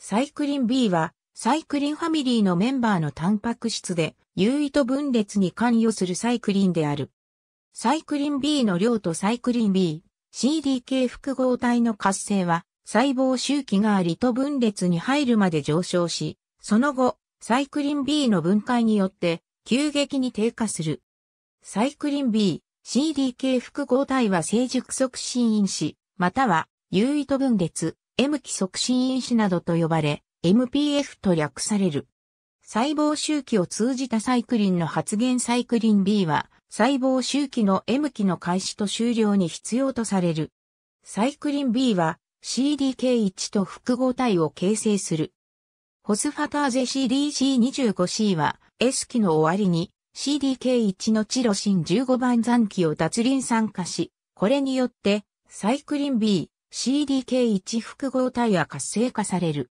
サイクリン B は、サイクリンファミリーのメンバーのタンパク質で、有位と分裂に関与するサイクリンである。サイクリン B の量とサイクリン B、CDK 複合体の活性は、細胞周期がありと分裂に入るまで上昇し、その後、サイクリン B の分解によって急激に低下する。サイクリン B、CDK 複合体は成熟促進因子、または有位と分裂、M 期促進因子などと呼ばれ、MPF と略される。細胞周期を通じたサイクリンの発現サイクリン B は、細胞周期の M 期の開始と終了に必要とされる。サイクリン B は CDK1 と複合体を形成する。ホスファターゼ CDC25C は S 期の終わりに CDK1 のチロシン15番残機を脱輪酸化し、これによってサイクリン B CDK1 複合体は活性化される。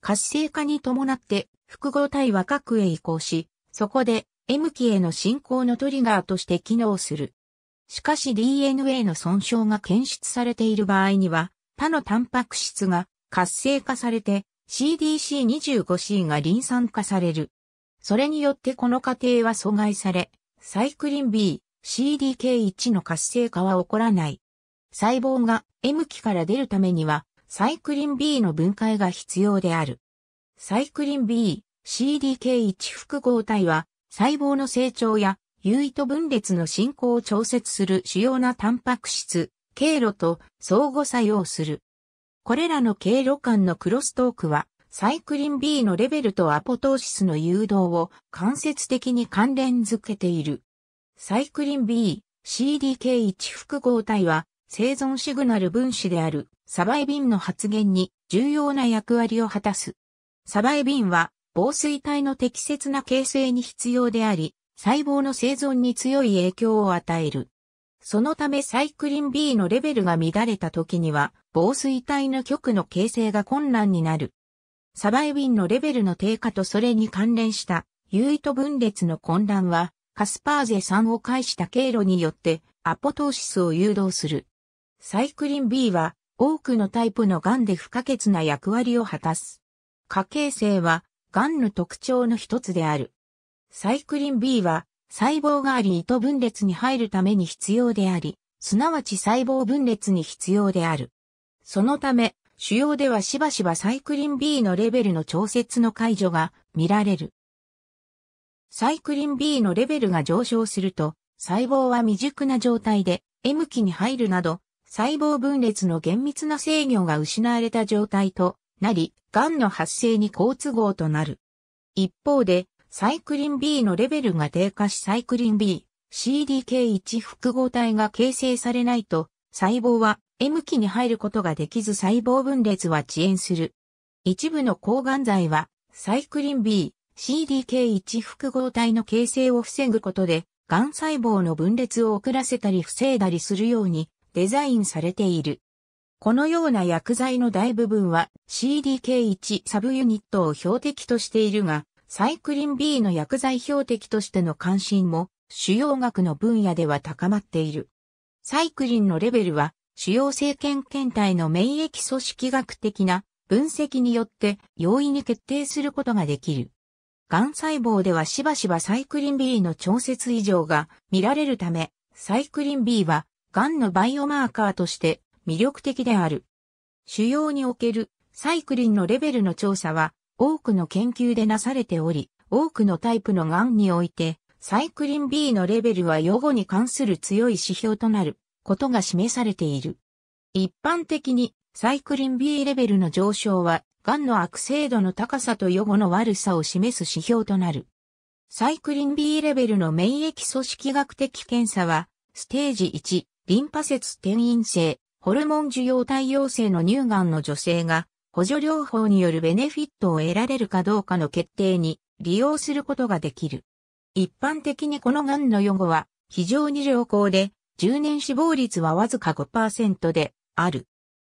活性化に伴って複合体は核へ移行し、そこで M 期への進行のトリガーとして機能する。しかし DNA の損傷が検出されている場合には、他のタンパク質が活性化されて CDC25C がリン酸化される。それによってこの過程は阻害され、サイクリン B、CDK1 の活性化は起こらない。細胞が M 期から出るためには、サイクリン B の分解が必要である。サイクリン B、CDK1 複合体は、細胞の成長や、優位と分裂の進行を調節する主要なタンパク質、経路と相互作用する。これらの経路間のクロストークは、サイクリン B のレベルとアポトーシスの誘導を間接的に関連づけている。サイクリン B、CDK1 複合体は生存シグナル分子であるサバイビンの発現に重要な役割を果たす。サバイビンは防水体の適切な形成に必要であり、細胞の生存に強い影響を与える。そのためサイクリン B のレベルが乱れた時には、防水体の極の形成が困難になる。サバイビンのレベルの低下とそれに関連した有意と分裂の混乱は、カスパーゼ3を介した経路によってアポトーシスを誘導する。サイクリン B は多くのタイプの癌で不可欠な役割を果たす。家系性は癌の特徴の一つである。サイクリン B は細胞があり糸分裂に入るために必要であり、すなわち細胞分裂に必要である。そのため、腫瘍ではしばしばサイクリン B のレベルの調節の解除が見られる。サイクリン B のレベルが上昇すると、細胞は未熟な状態で M 期に入るなど細胞分裂の厳密な制御が失われた状態となり、癌の発生に好都合となる。一方で、サイクリン B のレベルが低下しサイクリン B、CDK1 複合体が形成されないと、細胞は M 期に入ることができず細胞分裂は遅延する。一部の抗がん剤は、サイクリン B、CDK1 複合体の形成を防ぐことで、癌細胞の分裂を遅らせたり防いだりするようにデザインされている。このような薬剤の大部分は CDK1 サブユニットを標的としているが、サイクリン B の薬剤標的としての関心も主要学の分野では高まっている。サイクリンのレベルは主要性検検体の免疫組織学的な分析によって容易に決定することができる。癌細胞ではしばしばサイクリン B の調節異常が見られるため、サイクリン B はんのバイオマーカーとして魅力的である。腫瘍におけるサイクリンのレベルの調査は多くの研究でなされており、多くのタイプのんにおいて、サイクリン B のレベルは予後に関する強い指標となることが示されている。一般的にサイクリン B レベルの上昇は、んの悪性度の高さと予後の悪さを示す指標となる。サイクリン B レベルの免疫組織学的検査は、ステージリンパ節転院性、ホルモン受容体陽性の乳がんの女性が、補助療法によるベネフィットを得られるかどうかの決定に利用することができる。一般的にこのがんの予後は非常に良好で、10年死亡率はわずか5%である。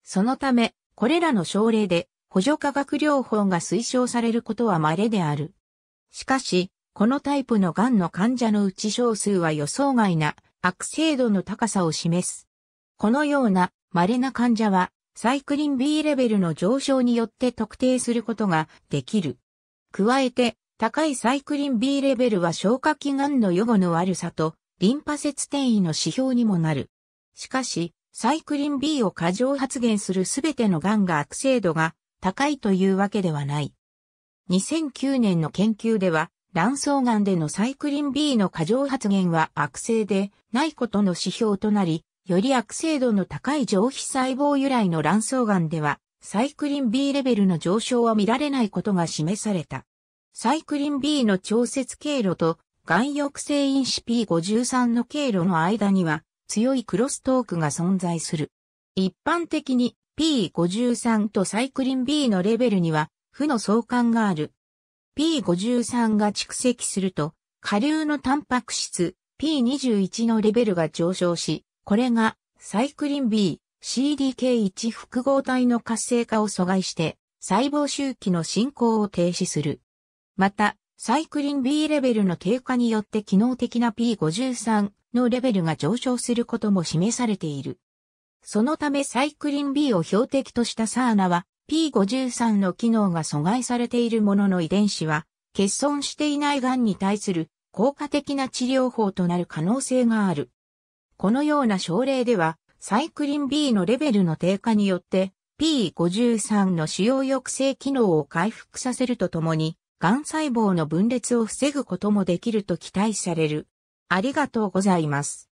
そのため、これらの症例で補助化学療法が推奨されることは稀である。しかし、このタイプのがんの患者のうち少数は予想外な悪性度の高さを示す。このような稀な患者は、サイクリン B レベルの上昇によって特定することができる。加えて、高いサイクリン B レベルは消化器癌の予後の悪さと、リンパ節転移の指標にもなる。しかし、サイクリン B を過剰発現するすべての癌が悪性度が高いというわけではない。2009年の研究では、卵巣がんでのサイクリン B の過剰発現は悪性でないことの指標となり、より悪性度の高い上皮細胞由来の卵巣がんでは、サイクリン B レベルの上昇は見られないことが示された。サイクリン B の調節経路と、癌抑性因子 P53 の経路の間には、強いクロストークが存在する。一般的に P53 とサイクリン B のレベルには、負の相関がある。P53 が蓄積すると、下流のタンパク質 P21 のレベルが上昇し、これがサイクリン B、CDK1 複合体の活性化を阻害して、細胞周期の進行を停止する。また、サイクリン B レベルの低下によって機能的な P53 のレベルが上昇することも示されている。そのためサイクリン B を標的としたサーナは P53 の機能が阻害されているものの遺伝子は、欠損していない癌に対する効果的な治療法となる可能性がある。このような症例では、サイクリン B のレベルの低下によって、P53 の使用抑制機能を回復させるとともに、癌細胞の分裂を防ぐこともできると期待される。ありがとうございます。